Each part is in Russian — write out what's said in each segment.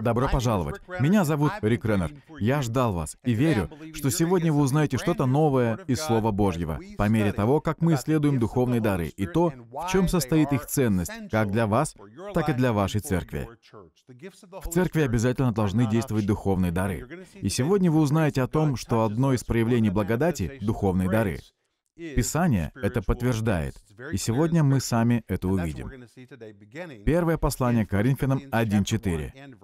Добро пожаловать. Меня зовут Рик Реннер. Я ждал вас и верю, что сегодня вы узнаете что-то новое из Слова Божьего по мере того, как мы исследуем духовные дары и то, в чем состоит их ценность, как для вас, так и для вашей церкви. В церкви обязательно должны действовать духовные дары. И сегодня вы узнаете о том, что одно из проявлений благодати — духовные дары — Писание это подтверждает, и сегодня мы сами это увидим. Первое послание Коринфянам 1.4.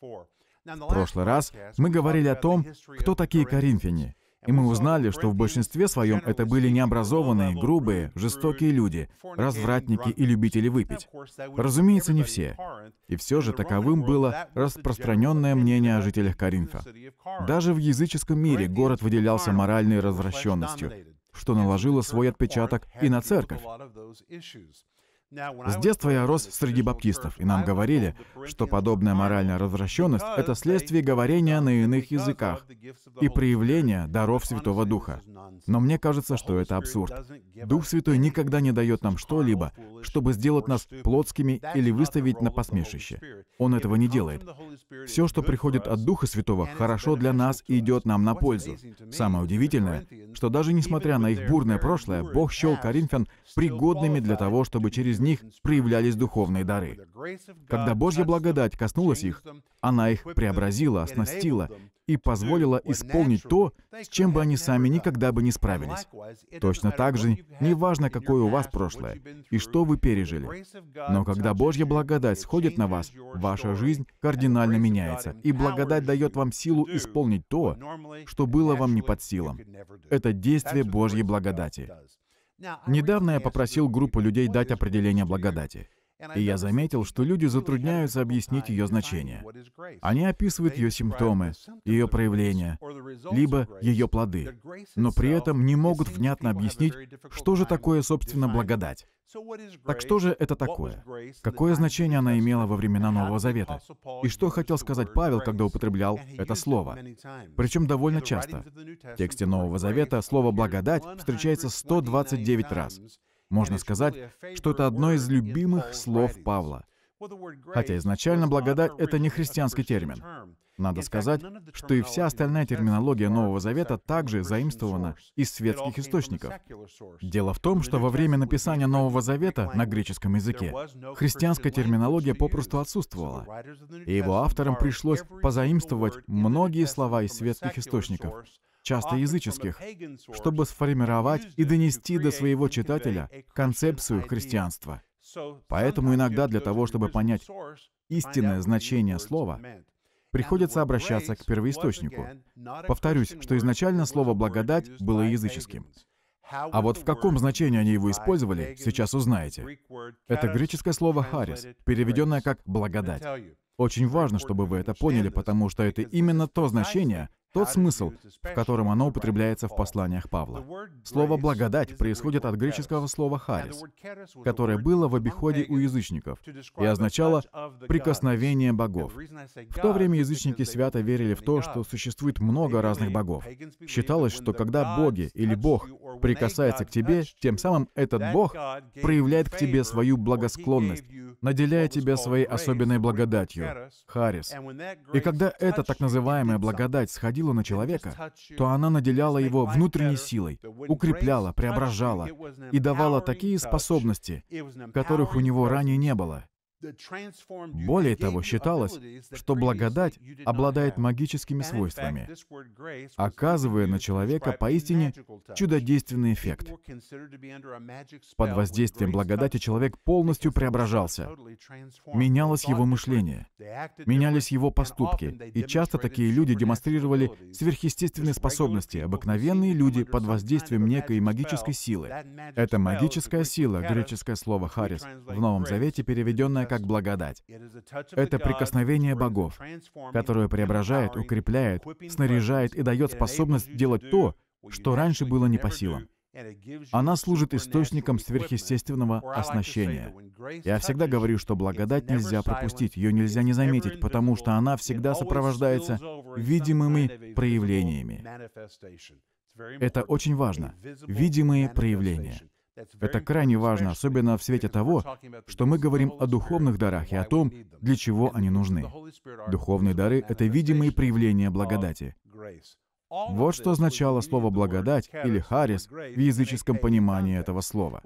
В прошлый раз мы говорили о том, кто такие коринфяне, и мы узнали, что в большинстве своем это были необразованные, грубые, жестокие люди, развратники и любители выпить. Разумеется, не все. И все же таковым было распространенное мнение о жителях Коринфа. Даже в языческом мире город выделялся моральной развращенностью, что наложило свой отпечаток и на церковь. С детства я рос среди баптистов, и нам говорили, что подобная моральная развращенность — это следствие говорения на иных языках и проявления даров Святого Духа. Но мне кажется, что это абсурд. Дух Святой никогда не дает нам что-либо, чтобы сделать нас плотскими или выставить на посмешище. Он этого не делает. Все, что приходит от Духа Святого, хорошо для нас и идет нам на пользу. Самое удивительное, что даже несмотря на их бурное прошлое, Бог счел коринфян пригодными для того, чтобы через из них проявлялись духовные дары. Когда Божья благодать коснулась их, она их преобразила, оснастила и позволила исполнить то, с чем бы они сами никогда бы не справились. Точно так же, неважно, какое у вас прошлое и что вы пережили, но когда Божья благодать сходит на вас, ваша жизнь кардинально меняется, и благодать дает вам силу исполнить то, что было вам не под силом. Это действие Божьей благодати. Недавно я попросил группу людей дать определение благодати. И я заметил, что люди затрудняются объяснить ее значение. Они описывают ее симптомы, ее проявления, либо ее плоды, но при этом не могут внятно объяснить, что же такое, собственно, благодать. Так что же это такое? Какое значение она имела во времена Нового Завета? И что хотел сказать Павел, когда употреблял это слово? Причем довольно часто. В тексте Нового Завета слово «благодать» встречается 129 раз. Можно сказать, что это одно из любимых слов Павла. Хотя изначально благодать — это не христианский термин. Надо сказать, что и вся остальная терминология Нового Завета также заимствована из светских источников. Дело в том, что во время написания Нового Завета на греческом языке христианская терминология попросту отсутствовала, и его авторам пришлось позаимствовать многие слова из светских источников, часто языческих, чтобы сформировать и донести до своего читателя концепцию христианства. Поэтому иногда для того, чтобы понять истинное значение слова, приходится обращаться к первоисточнику. Повторюсь, что изначально слово «благодать» было языческим. А вот в каком значении они его использовали, сейчас узнаете. Это греческое слово «харис», переведенное как «благодать». Очень важно, чтобы вы это поняли, потому что это именно то значение, тот смысл, в котором оно употребляется в посланиях Павла. Слово «благодать» происходит от греческого слова «харис», которое было в обиходе у язычников и означало «прикосновение богов». В то время язычники свято верили в то, что существует много разных богов. Считалось, что когда боги или бог прикасается к тебе, тем самым этот бог проявляет к тебе свою благосклонность, наделяя тебя своей особенной благодатью — харис. И когда эта так называемая благодать сходила приходила на человека, то она наделяла его внутренней силой, укрепляла, преображала и давала такие способности, которых у него ранее не было. Более того, считалось, что благодать обладает магическими свойствами, оказывая на человека поистине чудодейственный эффект. Под воздействием благодати человек полностью преображался. Менялось его мышление, менялись его поступки, и часто такие люди демонстрировали сверхъестественные способности, обыкновенные люди под воздействием некой магической силы. Это магическая сила, греческое слово «харис», в Новом Завете переведенное как благодать. Это прикосновение богов, которое преображает, укрепляет, снаряжает и дает способность делать то, что раньше было не по силам. Она служит источником сверхъестественного оснащения. Я всегда говорю, что благодать нельзя пропустить, ее нельзя не заметить, потому что она всегда сопровождается видимыми проявлениями. Это очень важно. Видимые проявления. Это крайне важно, особенно в свете того, что мы говорим о духовных дарах и о том, для чего они нужны. Духовные дары — это видимые проявления благодати. Вот что означало слово «благодать» или «харис» в языческом понимании этого слова.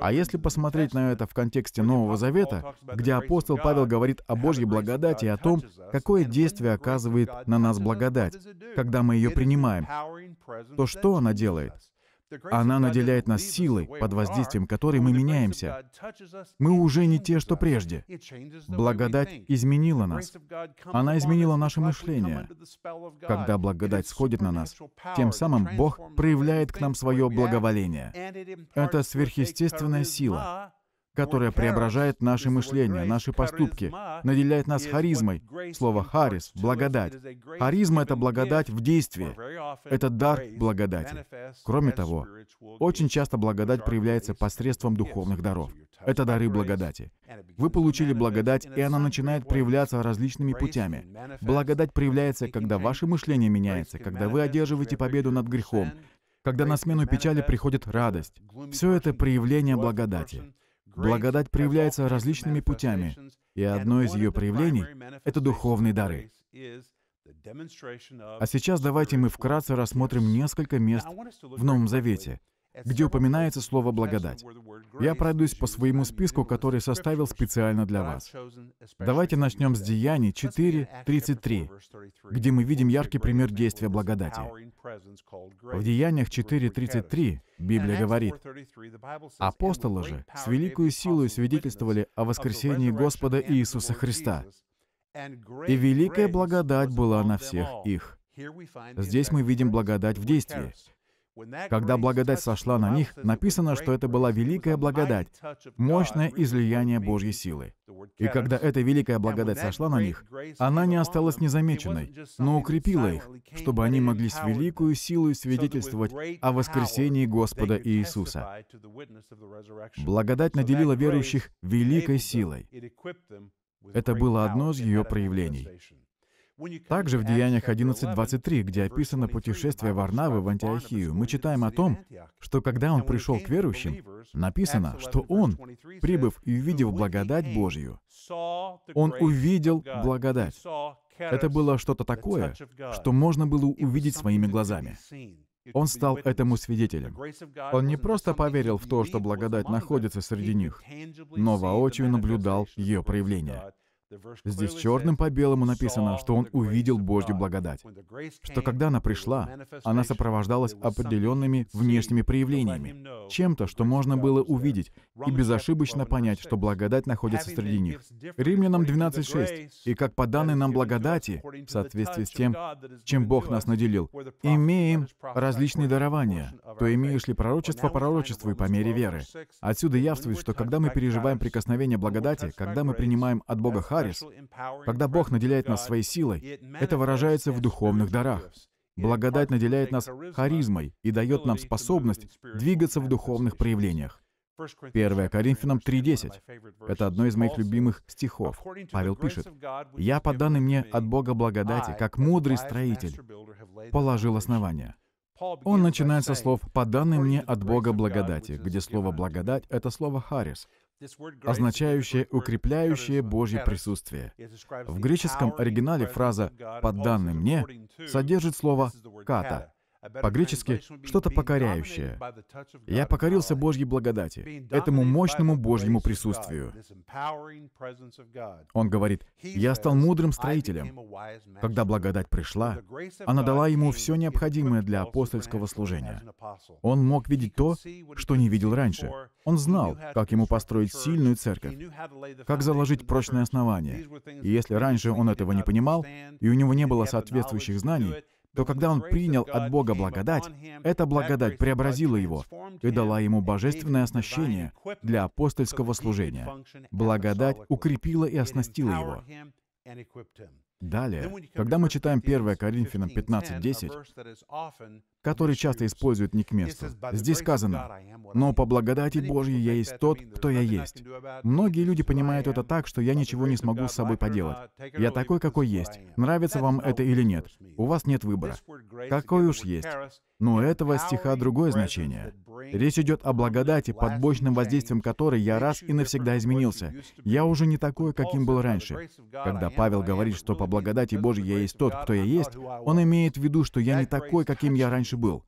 А если посмотреть на это в контексте Нового Завета, где апостол Павел говорит о Божьей благодати и о том, какое действие оказывает на нас благодать, когда мы ее принимаем, то что она делает? Она наделяет нас силой, под воздействием которой мы меняемся. Мы уже не те, что прежде. Благодать изменила нас. Она изменила наше мышление. Когда благодать сходит на нас, тем самым Бог проявляет к нам свое благоволение. Это сверхъестественная сила, которая преображает наше мышление, наши поступки, наделяет нас харизмой. Слово «харис» — благодать. Харизма — это благодать в действии. Это дар благодати. Кроме того, очень часто благодать проявляется посредством духовных даров. Это дары благодати. Вы получили благодать, и она начинает проявляться различными путями. Благодать проявляется, когда ваше мышление меняется, когда вы одерживаете победу над грехом, когда на смену печали приходит радость. Все это проявление благодати. Благодать проявляется различными путями, и одно из ее проявлений — это духовные дары. А сейчас давайте мы вкратце рассмотрим несколько мест в Новом Завете, где упоминается слово «благодать». Я пройдусь по своему списку, который составил специально для вас. Давайте начнем с Деяний 4.33, где мы видим яркий пример действия благодати. В Деяниях 4.33 Библия говорит, «Апостолы же с великою силой свидетельствовали о воскресении Господа Иисуса Христа, и великая благодать была на всех их». Здесь мы видим благодать в действии. Когда благодать сошла на них, написано, что это была великая благодать, мощное излияние Божьей силы. И когда эта великая благодать сошла на них, она не осталась незамеченной, но укрепила их, чтобы они могли с великую силой свидетельствовать о воскресении Господа Иисуса. Благодать наделила верующих великой силой. Это было одно из ее проявлений. Также в Деяниях 11.23, где описано путешествие Варнавы в Антиохию, мы читаем о том, что когда он пришел к верующим, написано, что он, прибыв и увидев благодать Божью, он увидел благодать. Это было что-то такое, что можно было увидеть своими глазами. Он стал этому свидетелем. Он не просто поверил в то, что благодать находится среди них, но воочию наблюдал ее проявление. Здесь черным по белому написано, что он увидел Божью благодать, что когда она пришла, она сопровождалась определенными внешними проявлениями, чем-то, что можно было увидеть и безошибочно понять, что благодать находится среди них. Римлянам 12.6. «И как по данной нам благодати, в соответствии с тем, чем Бог нас наделил, имеем различные дарования, то имеешь ли пророчество, пророчеству и по мере веры». Отсюда явствует, что когда мы переживаем прикосновение благодати, когда мы принимаем от Бога хар, Харрис, когда Бог наделяет нас своей силой, это выражается в духовных дарах. Благодать наделяет нас харизмой и дает нам способность двигаться в духовных проявлениях. 1 Коринфянам 3.10. Это одно из моих любимых стихов. Павел пишет, «Я, по данной мне от Бога благодати, как мудрый строитель, положил основание». Он начинается со слов «по данной мне от Бога благодати», где слово «благодать» — это слово «харис», означающее «укрепляющее Божье присутствие». В греческом оригинале фраза «под данным мне» содержит слово «ката», по-гречески что-то покоряющее. Я покорился Божьей благодати, этому мощному Божьему присутствию. Он говорит, «Я стал мудрым строителем». Когда благодать пришла, она дала ему все необходимое для апостольского служения. Он мог видеть то, что не видел раньше. Он знал, как ему построить сильную церковь, как заложить прочное основание. И если раньше он этого не понимал, и у него не было соответствующих знаний, то когда он принял от Бога благодать, эта благодать преобразила его и дала ему божественное оснащение для апостольского служения. Благодать укрепила и оснастила его. Далее, когда мы читаем 1 Коринфянам 15.10, который часто используют не к месту, здесь сказано, «Но по благодати Божьей я есть тот, кто я есть». Многие люди понимают это так, что я ничего не смогу с собой поделать. Uh, я такой, какой есть. Нравится вам это или нет, у вас нет выбора. Какой уж есть. Но у этого стиха другое значение. Речь идет о благодати, под мощным воздействием которой я раз и навсегда изменился. Я уже не такой, каким был раньше. Когда Павел говорит, что по благодати Божьей я есть тот, кто я есть, он имеет в виду, что я не такой, каким я раньше был.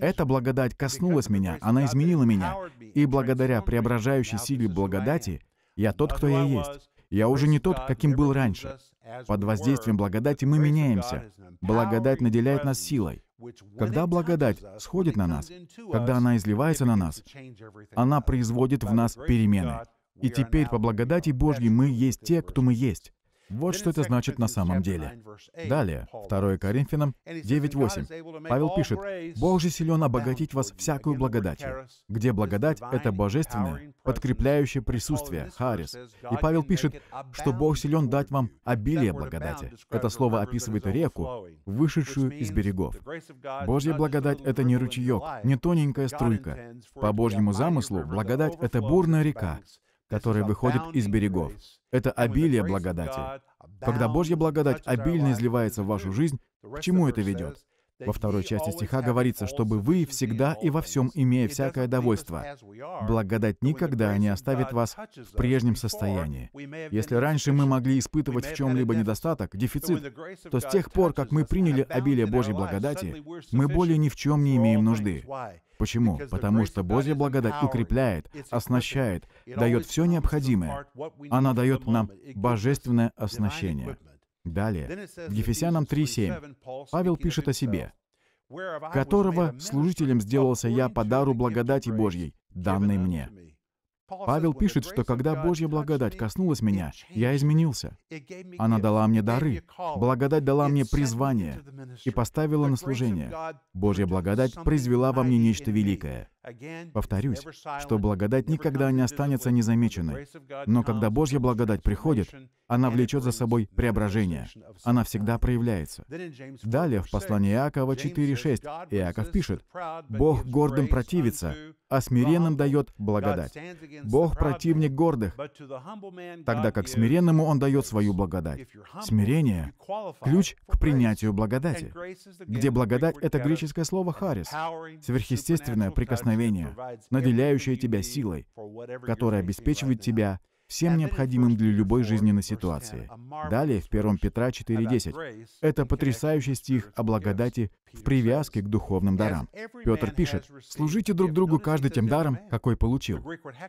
Эта благодать коснулась меня, она изменила меня. И благодаря преображающей силе благодати, я тот, кто я есть. Я уже не тот, каким был раньше. Под воздействием благодати мы меняемся. Благодать наделяет нас силой. Когда благодать сходит на нас, когда она изливается на нас, она производит в нас перемены. И теперь по благодати Божьей мы есть те, кто мы есть. Вот что это значит на самом деле. Далее, 2 Коринфянам 9.8. Павел пишет, «Бог же силен обогатить вас всякую благодатью». Где благодать — это божественное, подкрепляющее присутствие, харис. И Павел пишет, что Бог силен дать вам обилие благодати. Это слово описывает реку, вышедшую из берегов. Божья благодать — это не ручеек, не тоненькая струйка. По Божьему замыслу, благодать — это бурная река, которая выходит из берегов. Это обилие благодати. Когда Божья благодать обильно изливается в вашу жизнь, к чему это ведет? Во второй части стиха говорится, чтобы вы всегда и во всем имея всякое довольство. Благодать никогда не оставит вас в прежнем состоянии. Если раньше мы могли испытывать в чем-либо недостаток, дефицит, то с тех пор, как мы приняли обилие Божьей благодати, мы более ни в чем не имеем нужды. Почему? Потому что Божья благодать укрепляет, оснащает, дает все необходимое. Она дает нам божественное оснащение. Далее, в Ефесянам 3.7 Павел пишет о себе, «которого служителем сделался я по дару благодати Божьей, данной мне». Павел пишет, что когда Божья благодать коснулась меня, я изменился. Она дала мне дары, благодать дала мне призвание и поставила на служение. Божья благодать произвела во мне нечто великое. Повторюсь, что благодать никогда не останется незамеченной. Но когда Божья благодать приходит, она влечет за собой преображение. Она всегда проявляется. Далее в послании Иакова 4.6 Иаков пишет, «Бог гордым противится, а смиренным дает благодать. Бог противник гордых, тогда как смиренному Он дает свою благодать. Смирение — ключ к принятию благодати, где благодать — это греческое слово «харис», сверхъестественное прикосновение вдохновение, наделяющее тебя силой, которая обеспечивает тебя всем необходимым для любой жизненной ситуации. Далее, в 1 Петра 4.10. Это потрясающий стих о благодати в привязке к духовным дарам. Петр пишет, «Служите друг другу каждый тем даром, какой получил».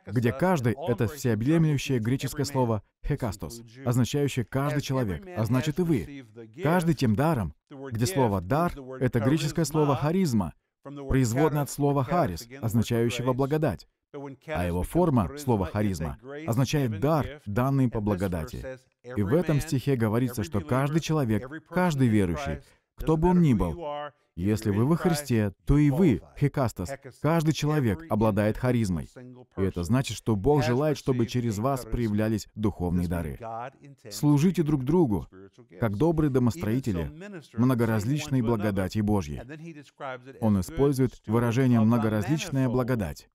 Где каждый — это всеобъемлющее греческое слово «хекастос», означающее «каждый человек», а значит и вы. Каждый тем даром, где слово «дар» — это греческое слово «харизма», производная от слова «харис», означающего «благодать». А его форма, слово «харизма», означает «дар, данный по благодати». И в этом стихе говорится, что каждый человек, каждый верующий кто бы он ни был. Если вы во Христе, то и вы, Хекастас, каждый человек обладает харизмой. И это значит, что Бог желает, чтобы через вас проявлялись духовные дары. Служите друг другу, как добрые домостроители многоразличной благодати Божьей. Он использует выражение «многоразличная благодать».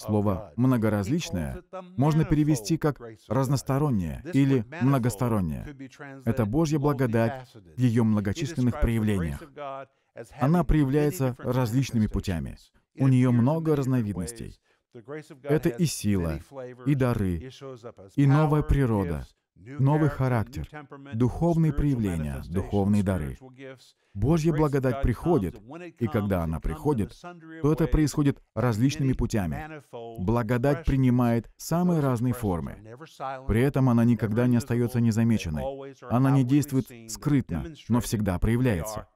Слово «многоразличное» можно перевести как «разностороннее» или «многостороннее». Это Божья благодать в ее многочисленных проявлениях. Она проявляется различными путями. У нее много разновидностей. Это и сила, и дары, и новая природа, новый характер, духовные проявления, духовные дары. Божья благодать приходит, и когда она приходит, то это происходит различными путями. Благодать принимает самые разные формы. При этом она никогда не остается незамеченной. Она не действует скрытно, но всегда проявляется.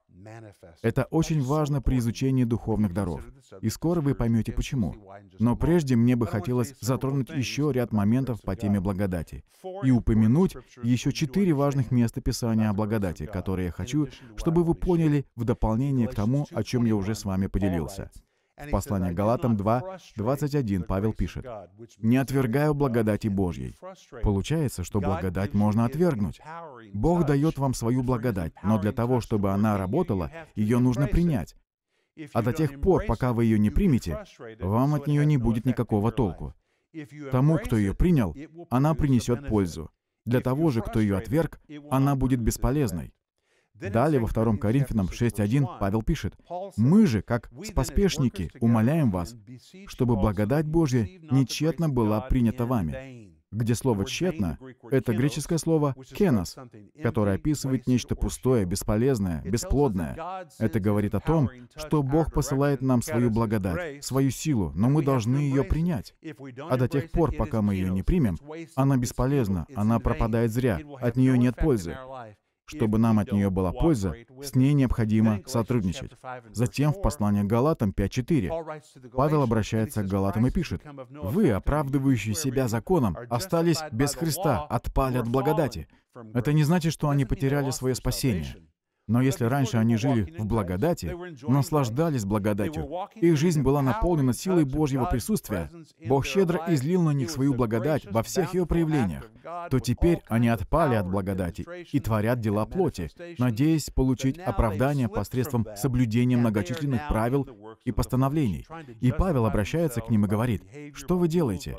Это очень важно при изучении духовных даров. И скоро вы поймете почему. Но прежде мне бы хотелось затронуть еще ряд моментов по теме благодати и упомянуть еще четыре важных места Писания о благодати, которые я хочу, чтобы вы поняли в дополнение к тому, о чем я уже с вами поделился. В послании Галатам 2, 21 Павел пишет, «Не отвергаю благодати Божьей». Получается, что благодать можно отвергнуть. Бог дает вам свою благодать, но для того, чтобы она работала, ее нужно принять. А до тех пор, пока вы ее не примете, вам от нее не будет никакого толку. Тому, кто ее принял, она принесет пользу. Для того же, кто ее отверг, она будет бесполезной. Далее во 2 Коринфянам 6.1 Павел пишет, «Мы же, как споспешники, умоляем вас, чтобы благодать Божья нечетно была принята вами» где слово «тщетно» — это греческое слово «кенос», которое описывает нечто пустое, бесполезное, бесплодное. Это говорит о том, что Бог посылает нам свою благодать, свою силу, но мы должны ее принять. А до тех пор, пока мы ее не примем, она бесполезна, она пропадает зря, от нее нет пользы. Чтобы нам от нее была польза, с ней необходимо сотрудничать. Затем в послании к Галатам 5.4 Павел обращается к Галатам и пишет, «Вы, оправдывающие себя законом, остались без Христа, отпали от благодати». Это не значит, что они потеряли свое спасение. Но если раньше они жили в благодати, наслаждались благодатью, их жизнь была наполнена силой Божьего присутствия, Бог щедро излил на них свою благодать во всех ее проявлениях, то теперь они отпали от благодати и творят дела плоти, надеясь получить оправдание посредством соблюдения многочисленных правил и постановлений. И Павел обращается к ним и говорит, «Что вы делаете?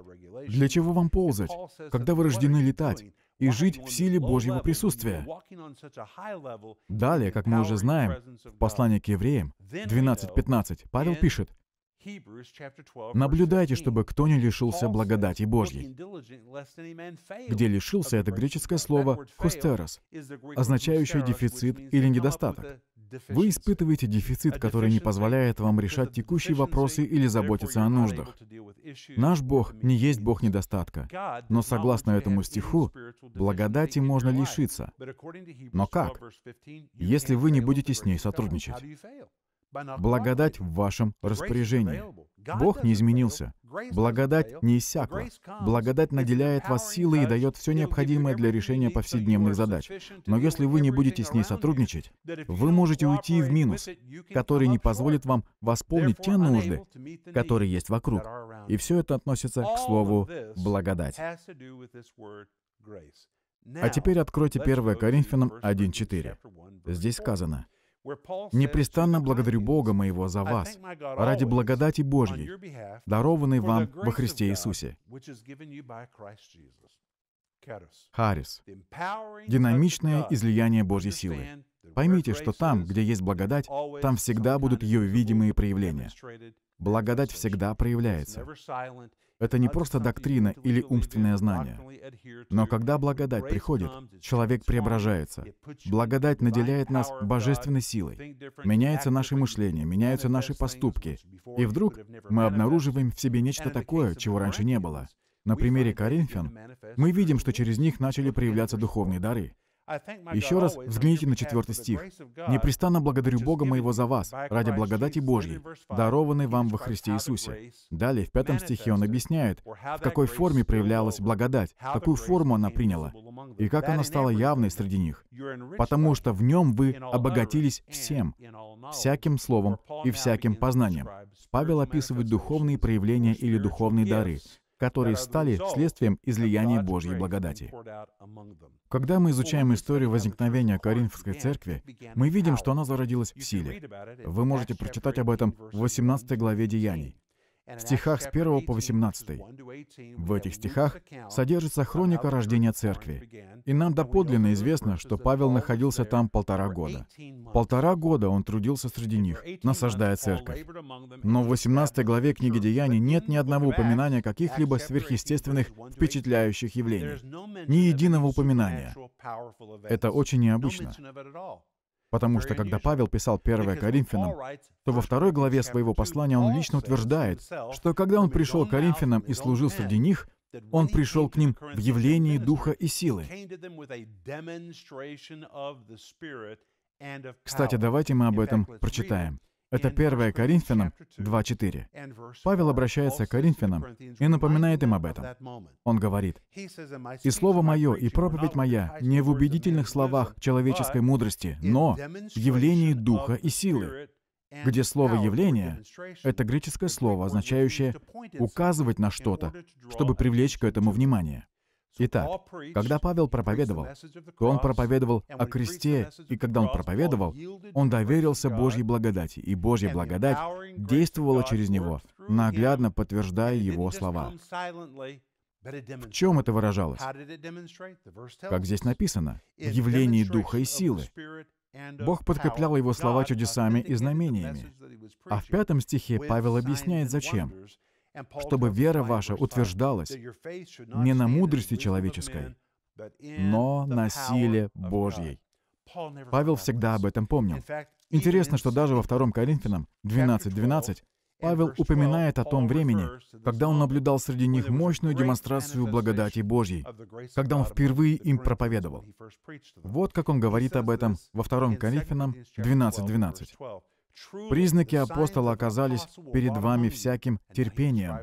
Для чего вам ползать, когда вы рождены летать? и жить в силе Божьего присутствия. Далее, как мы уже знаем, в послании к евреям 12.15 Павел пишет, «Наблюдайте, чтобы кто не лишился благодати Божьей». Где «лишился» — это греческое слово «хустерос», означающее дефицит или недостаток. Вы испытываете дефицит, который не позволяет вам решать текущие вопросы или заботиться о нуждах. Наш Бог не есть Бог недостатка. Но согласно этому стиху, благодати можно лишиться. Но как? Если вы не будете с ней сотрудничать. Благодать в вашем распоряжении. Бог не изменился. Благодать не иссякла. Благодать наделяет вас силой и дает все необходимое для решения повседневных задач. Но если вы не будете с ней сотрудничать, вы можете уйти в минус, который не позволит вам восполнить те нужды, которые есть вокруг. И все это относится к слову «благодать». А теперь откройте 1 Коринфянам 1.4. Здесь сказано, Непрестанно благодарю Бога моего за вас, ради благодати Божьей, дарованной вам во Христе Иисусе. Харис. Динамичное излияние Божьей силы. Поймите, что там, где есть благодать, там всегда будут ее видимые проявления. Благодать всегда проявляется. Это не просто доктрина или умственное знание. Но когда благодать приходит, человек преображается. Благодать наделяет нас божественной силой. Меняется наше мышление, меняются наши поступки. И вдруг мы обнаруживаем в себе нечто такое, чего раньше не было. На примере Коринфян мы видим, что через них начали проявляться духовные дары. Еще раз взгляните на четвертый стих. «Непрестанно благодарю Бога моего за вас, ради благодати Божьей, дарованной вам во Христе Иисусе». Далее, в пятом стихе он объясняет, в какой форме проявлялась благодать, какую форму она приняла, и как она стала явной среди них. Потому что в нем вы обогатились всем, всяким словом и всяким познанием. Павел описывает духовные проявления или духовные дары, которые стали следствием излияния Божьей благодати. Когда мы изучаем историю возникновения Коринфской церкви, мы видим, что она зародилась в силе. Вы можете прочитать об этом в 18 главе Деяний в стихах с 1 по 18. В этих стихах содержится хроника рождения церкви. И нам доподлинно известно, что Павел находился там полтора года. Полтора года он трудился среди них, насаждая церковь. Но в 18 главе книги Деяний нет ни одного упоминания каких-либо сверхъестественных, впечатляющих явлений. Ни единого упоминания. Это очень необычно. Потому что когда Павел писал 1 Коринфянам, то во второй главе своего послания он лично утверждает, что когда он пришел к Коринфянам и служил среди них, он пришел к ним в явлении духа и силы. Кстати, давайте мы об этом прочитаем. Это 1 Коринфянам 2.4. Павел обращается к Коринфянам и напоминает им об этом. Он говорит, «И слово мое, и проповедь моя не в убедительных словах человеческой мудрости, но в явлении духа и силы, где слово «явление» — это греческое слово, означающее «указывать на что-то», чтобы привлечь к этому внимание. Итак, когда Павел проповедовал, то он проповедовал о кресте, и когда он проповедовал, он доверился Божьей благодати, и Божья благодать действовала через него, наглядно подтверждая его слова. В чем это выражалось? Как здесь написано, в явлении духа и силы. Бог подкреплял его слова чудесами и знамениями. А в пятом стихе Павел объясняет, зачем чтобы вера ваша утверждалась не на мудрости человеческой, но на силе Божьей. Павел всегда об этом помнил. Интересно, что даже во 2 Коринфянам 12.12 12, Павел упоминает о том времени, когда он наблюдал среди них мощную демонстрацию благодати Божьей, когда он впервые им проповедовал. Вот как он говорит об этом во 2 Коринфянам 12.12. 12. Признаки апостола оказались перед вами всяким терпением,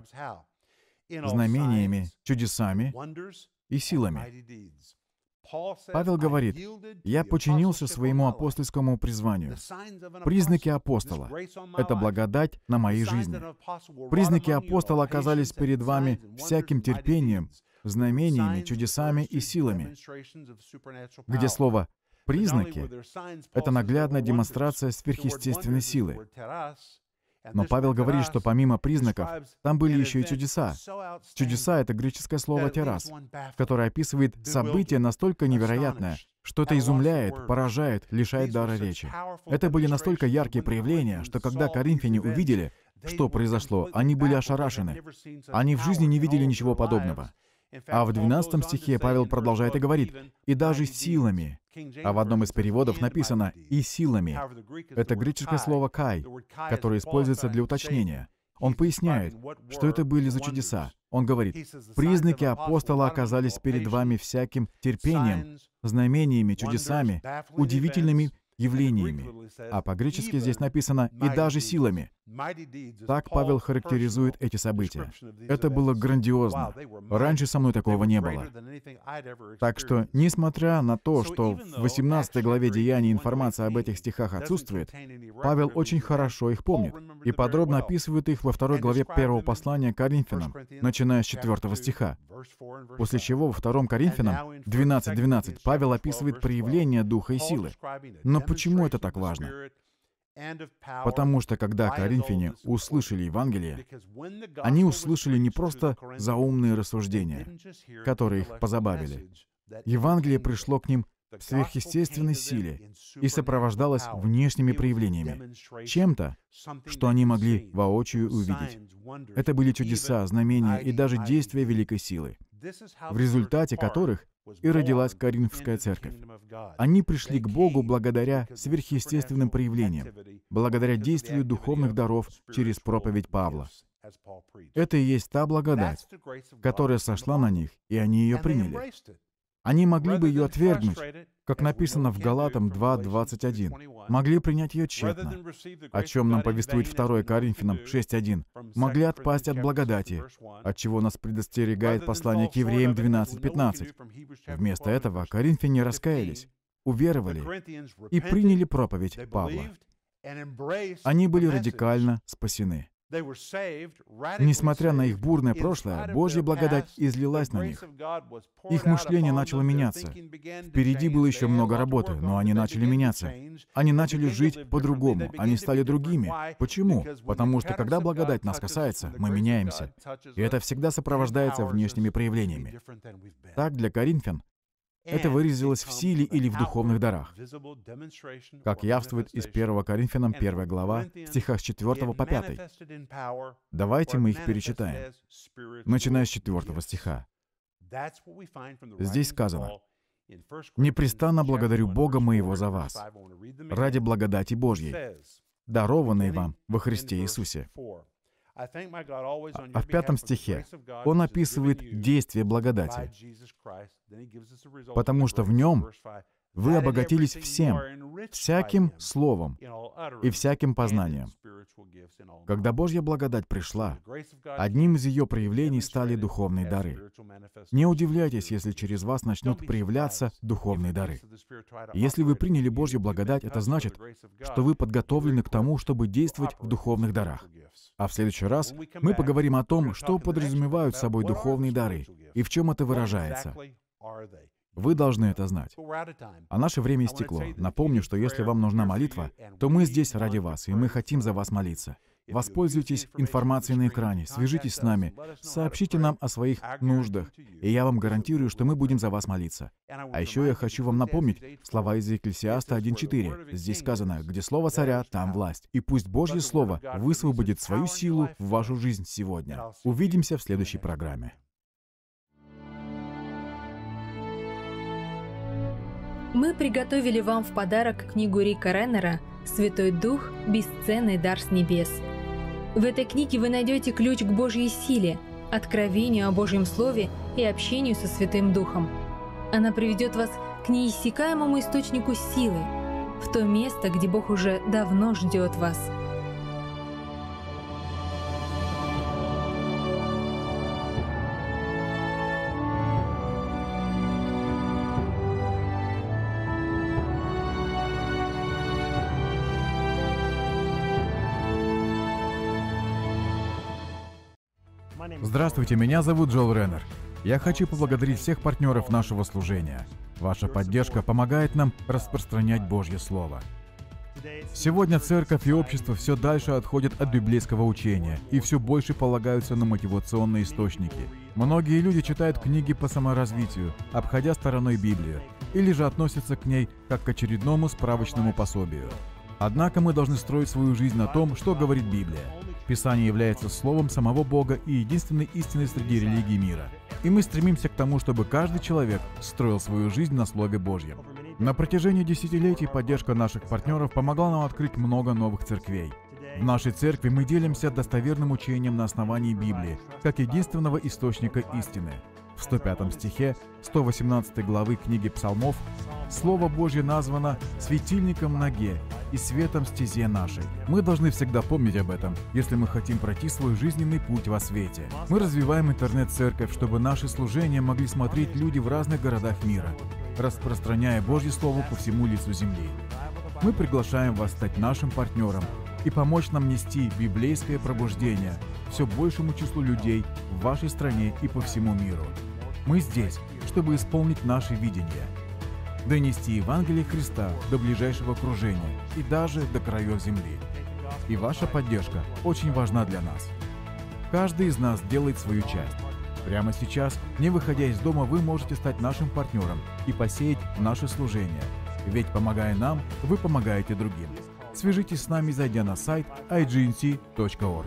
знамениями, чудесами и силами. Павел говорит, «Я подчинился своему апостольскому призванию. Признаки апостола — это благодать на моей жизни. Признаки апостола оказались перед вами всяким терпением, знамениями, чудесами и силами». Где слово Признаки — это наглядная демонстрация сверхъестественной силы. Но Павел говорит, что помимо признаков, там были еще и чудеса. Чудеса — это греческое слово «террас», которое описывает событие настолько невероятное, что это изумляет, поражает, лишает дара речи. Это были настолько яркие проявления, что когда коринфяне увидели, что произошло, они были ошарашены. Они в жизни не видели ничего подобного. А в 12 стихе Павел продолжает и говорит, «И даже силами». А в одном из переводов написано «и силами». Это греческое слово «кай», которое используется для уточнения. Он поясняет, что это были за чудеса. Он говорит, «Признаки апостола оказались перед вами всяким терпением, знамениями, чудесами, удивительными явлениями, а по-гречески здесь написано «и даже силами». Так Павел характеризует эти события. Это было грандиозно. Раньше со мной такого не было. Так что, несмотря на то, что в 18 главе Деяний информация об этих стихах отсутствует, Павел очень хорошо их помнит и подробно описывает их во второй главе первого послания Коринфянам, начиная с 4 стиха. После чего во втором Коринфянам 12.12 12, Павел описывает проявление духа и силы. Но почему это так важно? Потому что когда коринфяне услышали Евангелие, они услышали не просто заумные рассуждения, которые их позабавили. Евангелие пришло к ним в сверхъестественной силе и сопровождалось внешними проявлениями, чем-то, что они могли воочию увидеть. Это были чудеса, знамения и даже действия великой силы в результате которых и родилась Коринфская церковь. Они пришли к Богу благодаря сверхъестественным проявлениям, благодаря действию духовных даров через проповедь Павла. Это и есть та благодать, которая сошла на них, и они ее приняли. Они могли бы ее отвергнуть, как написано в Галатам 2.21, могли принять ее тщетно, о чем нам повествует 2 Коринфянам 6.1, могли отпасть от благодати, от чего нас предостерегает послание к евреям 12.15. Вместо этого коринфяне раскаялись, уверовали и приняли проповедь Павла. Они были радикально спасены. Несмотря на их бурное прошлое, Божья благодать излилась на них. Их мышление начало меняться. Впереди было еще много работы, но они начали меняться. Они начали жить по-другому, они стали другими. Почему? Потому что когда благодать нас касается, мы меняемся. И это всегда сопровождается внешними проявлениями. Так для коринфян это выразилось в силе или в духовных дарах. Как явствует из 1 Коринфянам 1 глава, стихах 4 по 5. Давайте мы их перечитаем, начиная с 4 стиха. Здесь сказано, «Непрестанно благодарю Бога моего за вас, ради благодати Божьей, дарованной вам во Христе Иисусе». А в пятом стихе он описывает действие благодати, потому что в нем вы обогатились всем, всяким словом и всяким познанием. Когда Божья благодать пришла, одним из ее проявлений стали духовные дары. Не удивляйтесь, если через вас начнут проявляться духовные дары. Если вы приняли Божью благодать, это значит, что вы подготовлены к тому, чтобы действовать в духовных дарах. А в следующий раз мы поговорим о том, что подразумевают собой духовные дары и в чем это выражается. Вы должны это знать. А наше время истекло. Напомню, что если вам нужна молитва, то мы здесь ради вас, и мы хотим за вас молиться. Воспользуйтесь информацией на экране, свяжитесь с нами, сообщите нам о своих нуждах, и я вам гарантирую, что мы будем за вас молиться. А еще я хочу вам напомнить слова из Екклесиаста 1.4. Здесь сказано, где слово царя, там власть. И пусть Божье Слово высвободит свою силу в вашу жизнь сегодня. Увидимся в следующей программе. Мы приготовили вам в подарок книгу Рика Реннера «Святой Дух. Бесценный дар с небес» В этой книге вы найдете ключ к Божьей силе, откровению о Божьем Слове и общению со Святым Духом. Она приведет вас к неиссякаемому источнику силы, в то место, где Бог уже давно ждет вас – Здравствуйте, меня зовут Джол Реннер. Я хочу поблагодарить всех партнеров нашего служения. Ваша поддержка помогает нам распространять Божье Слово. Сегодня церковь и общество все дальше отходят от библейского учения и все больше полагаются на мотивационные источники. Многие люди читают книги по саморазвитию, обходя стороной Библию, или же относятся к ней как к очередному справочному пособию. Однако мы должны строить свою жизнь на том, что говорит Библия. Писание является словом самого Бога и единственной истиной среди религий мира. И мы стремимся к тому, чтобы каждый человек строил свою жизнь на Слове Божьем. На протяжении десятилетий поддержка наших партнеров помогла нам открыть много новых церквей. В нашей церкви мы делимся достоверным учением на основании Библии, как единственного источника истины. В 105 стихе 118 главы книги Псалмов Слово Божье названо «светильником ноге и светом стезе нашей. Мы должны всегда помнить об этом, если мы хотим пройти свой жизненный путь во свете. Мы развиваем интернет-церковь, чтобы наши служения могли смотреть люди в разных городах мира, распространяя Божье Слово по всему лицу земли. Мы приглашаем вас стать нашим партнером и помочь нам нести библейское пробуждение все большему числу людей в вашей стране и по всему миру. Мы здесь, чтобы исполнить наше видение – донести Евангелие Христа до ближайшего окружения и даже до краев земли. И ваша поддержка очень важна для нас. Каждый из нас делает свою часть. Прямо сейчас, не выходя из дома, вы можете стать нашим партнером и посеять наше служение. Ведь помогая нам, вы помогаете другим. Свяжитесь с нами, зайдя на сайт ignc.org.